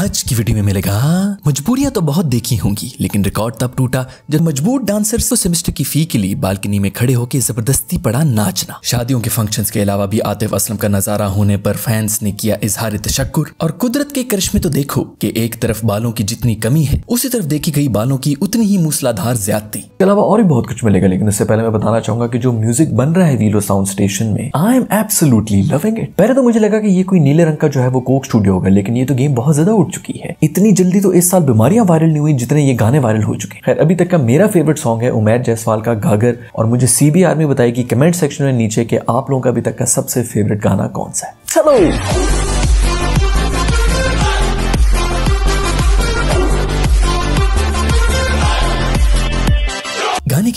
आज की वीडियो में मिलेगा मजबूरियां तो बहुत देखी होंगी लेकिन रिकॉर्ड तब टूटा जब मजबूर डांसर्स को सेमेस्टर की फी के लिए बालकनी में खड़े होकर जबरदस्ती पड़ा नाचना शादियों के फंक्शंस के अलावा भी आतिफ असलम का नजारा होने पर फैंस ने किया इजहार तशक्र और कुदरत के करिश्मे तो देखो कि एक तरफ बालों की जितनी कमी है उसी तरफ देखी गई बालों की उतनी ही मूसलाधार ज्यादा के अलावा और भी बहुत कुछ मिलेगा लेकिन इससे पहले मैं बताना चाहूंगा की जो म्यूजिक बन रहा है वीलो साउंड स्टेशन में I am absolutely loving it पहले तो मुझे लगा की ये कोई नीले रंग का जो है वो कोक स्टूडियो होगा लेकिन ये तो गेम बहुत ज्यादा चुकी है इतनी जल्दी तो इस साल बीमारियां वायरल नहीं हुई जितने ये गाने वायरल हो चुके खैर अभी तक का मेरा फेवरेट सॉन्ग है उमेर जायसवाल का गागर और मुझे सीबीआर में बताएगी कमेंट सेक्शन में नीचे के आप लोगों का अभी तक का सबसे फेवरेट गाना कौन सा है चलो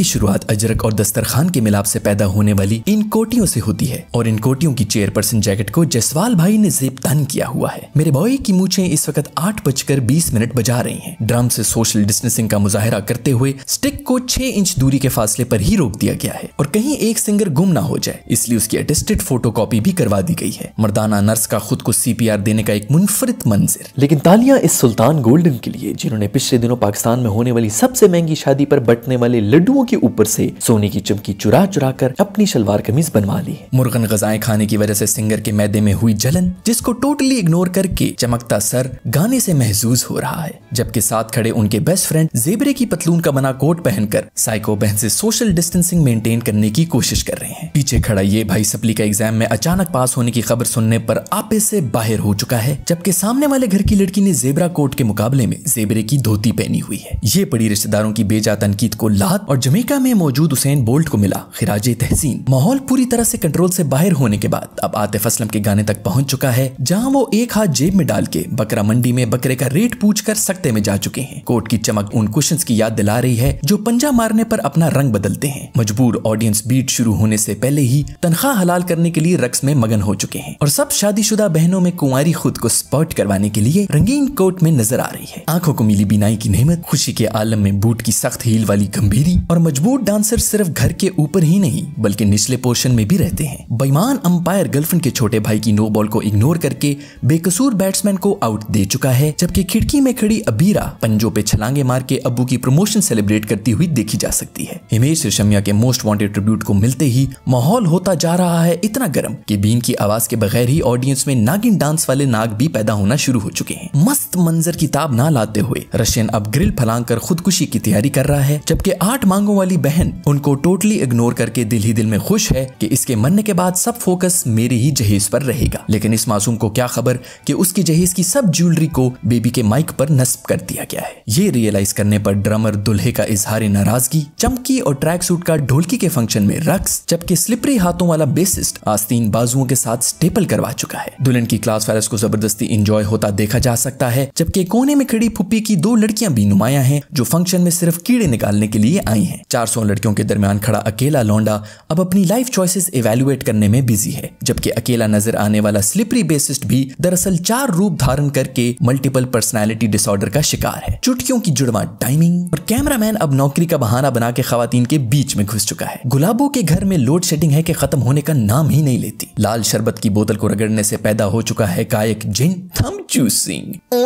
की शुरुआत अजरक और दस्तरखान के मिलाप से पैदा होने वाली इन कोटियों से होती है और इन कोटियों की चेयरपर्सन जैकेट को जसवाल भाई ने तन किया हुआ है मेरे बॉय की मूछे इस वक्त आठ बजकर बीस मिनट बजा रही है ड्रम से सोशल डिस्टेंसिंग का मुजाहरा करते हुए स्टिक को छह इंच दूरी के फासले पर ही रोक दिया गया है और कहीं एक सिंगर गुम ना हो जाए इसलिए उसकी अटेस्टेड फोटो कॉपी भी करवा दी गई है मर्दाना नर्स का खुद को सी देने का एक मुनफरद मंजिर लेकिन तालियां इस सुल्तान गोल्डन के लिए जिन्होंने पिछले दिनों पाकिस्तान में होने वाली सबसे महंगी शादी पर बटने वाले लड्डुओं की के ऊपर से सोने की चमकी चुरा चुरा कर अपनी शलवार कमीज बनवा ली मुर्गन गजाएं खाने की वजह से सिंगर के मैदे में हुई जलन जिसको टोटली इग्नोर करके चमकता सर गाने से महसूस हो रहा है जबकि साथ खड़े उनके बेस्ट फ्रेंड जेबरे की पतलून का बना कोट पहनकर साइको बहन से सोशल डिस्टेंसिंग मेंटेन करने की कोशिश कर रहे हैं पीछे खड़ा ये भाई सपली का एग्जाम में अचानक पास होने की खबर सुनने पर आपे से बाहर हो चुका है जबकि सामने वाले घर की लड़की ने जेबरा कोट के मुकाबले में जेबरे की धोती पहनी हुई है ये पड़ी रिश्तेदारों की बेजा तनकीद को लात और जमेका में मौजूद हुसैन बोल्ट को मिला खिराज तहसीन माहौल पूरी तरह से कंट्रोल से बाहर होने के बाद अब आतिफ असलम के गाने तक पहुंच चुका है जहां वो एक हाथ जेब में डाल के बकरा मंडी में बकरे का रेट पूछ कर सकते में जा चुके हैं कोर्ट की चमक उन क्वेश्चन की याद दिला रही है जो पंजा मारने पर अपना रंग बदलते हैं मजबूर ऑडियंस बीट शुरू होने से पहले ही तनख्वाह हलाल करने के लिए रक्स में मगन हो चुके हैं और सब शादीशुदा बहनों में कुंवारी खुद को स्पॉट करवाने के लिए रंगीन कोट में नजर आ रही है आंखों को मिली बिनाई की नहमत खुशी के आलम में बूट की सख्त हील वाली गंभीरी और मजबूत डांसर सिर्फ घर के ऊपर ही नहीं बल्कि निचले पोर्शन में भी रहते हैं बेईमान अंपायर गर्लफ्रेंड के छोटे भाई की नो बॉल को इग्नोर करके बेकसूर बैट्समैन को आउट दे चुका है जबकि खिड़की में खड़ी अबीरा पंजों पे छलांगे मार के अबू की प्रमोशन सेलिब्रेट करती हुई देखी जा सकती है हिमेश रेशमिया के मोस्ट वॉन्टेड ट्रिब्यूट को मिलते ही माहौल होता जा रहा है इतना गर्म की बीन की आवाज के बगैर ही ऑडियंस में नागिन डांस वाले नाग भी पैदा होना शुरू हो चुके हैं मस्त मंजर की ताब ना लाते हुए रशियन अब ग्रिल फलांग कर खुदकुशी की तैयारी कर रहा है जबकि आठ मांगों बाहों वाली बहन उनको टोटली इग्नोर करके दिल ही दिल में खुश है कि इसके मरने के बाद सब फोकस मेरे ही जहेज पर रहेगा लेकिन इस मासूम को क्या खबर कि उसकी जहेज की सब ज्वेलरी को बेबी के माइक पर नस्ब कर दिया गया है ये रियलाइज करने पर ड्रमर दुल्हे का इजहार नाराजगी चमकी और ट्रैक सूट का ढोलकी के फंक्शन में रक्स जबकि स्लिपरी हाथों वाला बेसिस्ट आस्तीन बाजुओं के साथ स्टेपल करवा चुका है दुल्हन की क्लास फायरस को जबरदस्ती इंजॉय होता देखा जा सकता है जबकि कोने में खड़ी फुप्पी की दो लड़कियां भी नुमाया है जो फंक्शन में सिर्फ कीड़े निकालने के लिए आई है चार 400 लड़कियों के दरमियान खड़ा अकेला लौंडा अब अपनी लाइफ चॉइसेस इवेलुएट करने में बिजी है जबकि अकेला नजर आने वाला स्लिपरी बेसिस्ट भी दरअसल चार रूप धारण करके मल्टीपल पर्सनैलिटी डिसऑर्डर का शिकार है चुटकियों की जुड़वा टाइमिंग और कैमरामैन अब नौकरी का बहाना बना के खातन के बीच में घुस चुका है गुलाबों के घर में लोड शेडिंग है के खत्म होने का नाम ही नहीं लेती लाल शरबत की बोतल को रगड़ने से पैदा हो चुका है कायक जिन थम चूसिंग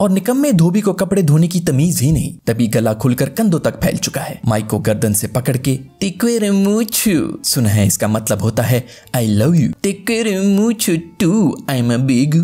और निकम्मे धोबी को कपड़े धोने की तमीज ही नहीं तभी गला खुलकर कंधों तक फैल चुका है माइक को गर्दन से पकड़ के टिक्वेरे मूछू सुना है इसका मतलब होता है आई लव यू टिक्वेरे too I am big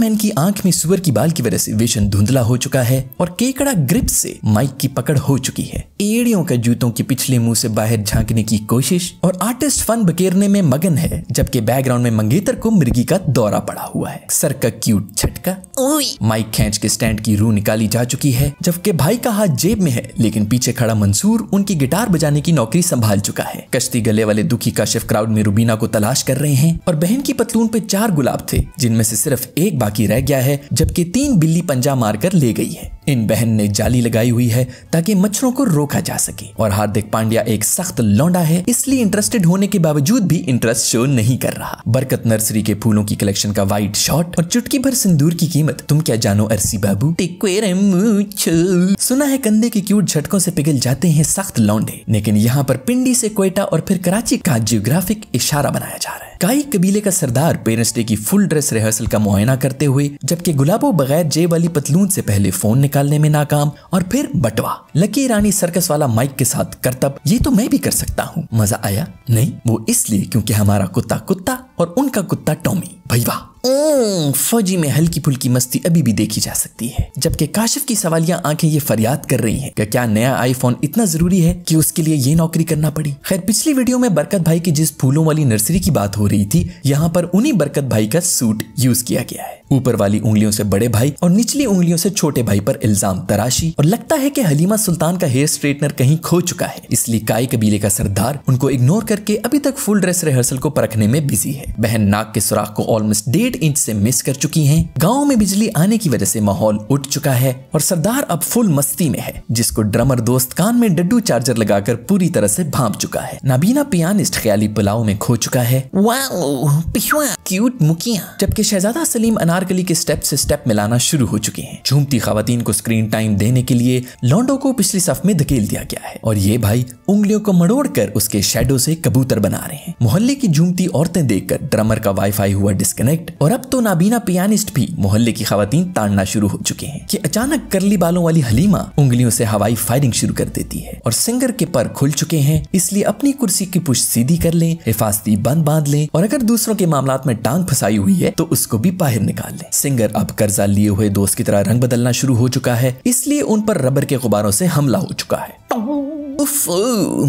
man की आंख में सुअर की बाल की वजह से विजन धुंधला हो चुका है और केकड़ा ग्रिप से माइक की पकड़ हो चुकी है एड़ियों का जूतों के पिछले मुंह से बाहर झांकने की कोशिश और आर्टिस्ट फन बकेरने में मगन है जबकि बैकग्राउंड में मंगेतर को मिर्गी का दौरा पड़ा हुआ है सर का क्यूट छटका माइक खेच के स्टैंड की रूह निकाली जा चुकी है जबकि भाई का हाथ जेब में है लेकिन पीछे खड़ा मंसूर उनकी गिटार बजाने की नौकरी संभाल चुका है कश्ती गले वाले दुखी काशिफ क्राउड में रूबीना को तलाश कर रहे हैं और बहन की पतलून पे चार गुलाब थे जिनमें से सिर्फ एक बाकी रह गया है जबकि तीन बिल्ली पंजा मारकर ले गई है इन बहन ने जाली लगाई हुई है ताकि मच्छरों को रोका जा सके और हार्दिक पांड्या एक सख्त लौंडा है इसलिए इंटरेस्टेड होने के बावजूद भी इंटरेस्ट शो नहीं कर रहा बरकत नर्सरी के फूलों की कलेक्शन का व्हाइट शॉट और चुटकी भर सिंदूर की कीमत तुम क्या जानो अरसी बाबू सुना है कंधे के क्यूट झटकों से पिघल जाते हैं सख्त लौंडे लेकिन यहाँ पर पिंडी से कोयटा और फिर कराची का जियोग्राफिक इशारा बनाया जा रहा है काई कबीले का सरदार पेरेंट्स डे की फुल ड्रेस रिहर्सल का मुआयना करते हुए जबकि गुलाबों बगैर जे वाली पतलून से पहले फोन निकाल निकालने में नाकाम और फिर बटवा लकी रानी सर्कस वाला माइक के साथ करतब ये तो मैं भी कर सकता हूँ मजा आया नहीं वो इसलिए क्योंकि हमारा कुत्ता कुत्ता और उनका कुत्ता टॉमी भैया फौजी में हल्की फुल्की मस्ती अभी भी देखी जा सकती है जबकि काशिफ की सवालिया आंखें ये फरियाद कर रही हैं कि क्या नया आईफोन इतना जरूरी है कि उसके लिए ये नौकरी करना पड़ी खैर पिछली वीडियो में बरकत भाई की जिस फूलों वाली नर्सरी की बात हो रही थी यहाँ पर उन्हीं बरकत भाई का सूट यूज किया गया है ऊपर वाली उंगलियों से बड़े भाई और निचली उंगलियों से छोटे भाई पर इल्जाम तराशी और लगता है कि हलीमा सुल्तान का हेयर स्ट्रेटनर कहीं खो चुका है इसलिए काय कबीले का सरदार उनको इग्नोर करके अभी तक फुल ड्रेस रिहर्सल को परखने में बिजी है बहन नाक के सुराख को ऑलमोस्ट डेढ़ इंच से मिस कर चुकी है गाँव में बिजली आने की वजह से माहौल उठ चुका है और सरदार अब फुल मस्ती में है जिसको ड्रमर दोस्त कान में डड्डू चार्जर लगाकर पूरी तरह से भाप चुका है नाबीना पियानिस्ट ख्याली पुलाव में खो चुका है क्यूट जबकि शहजादा सलीम अनारकली के स्टेप से स्टेप मिलाना शुरू हो चुके हैं झूमती खातन को स्क्रीन टाइम देने के लिए लॉन्डो को पिछली सफ में धकेल दिया गया है और ये भाई उंगलियों को मड़ोड़ उसके शेडो से कबूतर बना रहे हैं मोहल्ले की झूमती औरतें देखकर ड्रमर का वाईफाई हुआ डिस्कनेक्ट और अब तो नाबीना पियानिस्ट भी मोहल्ले की खातन ताड़ना शुरू हो चुके हैं कि अचानक करली बालों वाली हलीमा उंगलियों से हवाई फायरिंग शुरू कर देती है और सिंगर के पर खुल चुके हैं इसलिए अपनी कुर्सी की पुष्ट सीधी कर लें हिफाजती बंद बांध लें और अगर दूसरों के मामला में टांग फंसाई हुई है तो उसको भी बाहर निकाल लें सिंगर अब कर्जा लिए हुए दोस्त की तरह रंग बदलना शुरू हो चुका है इसलिए उन पर रबर के गुबारों से हमला हो चुका है उफ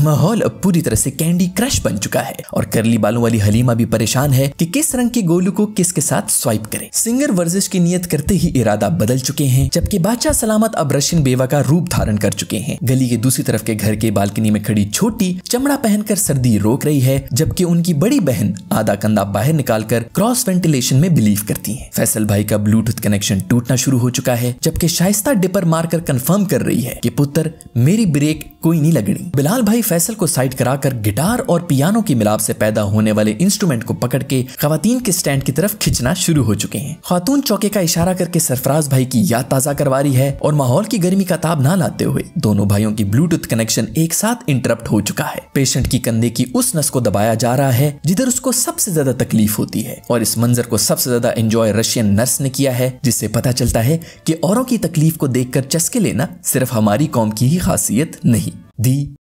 माहौल अब पूरी तरह से कैंडी क्रश बन चुका है और करली बालों वाली हलीमा भी परेशान है कि किस रंग के गोलू को किसके साथ स्वाइप करे सिंगर वर्जिश की नियत करते ही इरादा बदल चुके हैं जबकि बादशाह सलामत अब रशियन बेवा का रूप धारण कर चुके हैं गली के दूसरी तरफ के घर के बालकनी में खड़ी छोटी चमड़ा पहनकर सर्दी रोक रही है जबकि उनकी बड़ी बहन आधा कंधा बाहर निकालकर क्रॉस वेंटिलेशन में बिलीव करती है फैसल भाई का ब्लूटूथ कनेक्शन टूटना शुरू हो चुका है जबकि शाइस्ता डिपर मारकर कंफर्म कर रही है कि पुत्र मेरी ब्रेक कोई नहीं लगड़ी बिलाल भाई फैसल को साइड कराकर गिटार और पियानो की मिलाप से पैदा होने वाले इंस्ट्रूमेंट को पकड़ के खातन के स्टैंड की तरफ खींचना शुरू हो चुके हैं खातून चौके का इशारा करके सरफराज भाई की याद ताजा करवा रही है और माहौल की गर्मी का ताब ना लाते हुए दोनों भाइयों की ब्लूटूथ कनेक्शन एक साथ इंटरप्ट हो चुका है पेशेंट की कंधे की उस नस को दबाया जा रहा है जिधर उसको सबसे ज्यादा तकलीफ होती है और इस मंजर को सबसे ज्यादा एंजॉय रशियन नर्स ने किया है जिससे पता चलता है कि औरों की तकलीफ को देखकर चस्के लेना सिर्फ हमारी कौम की ही खासियत नहीं the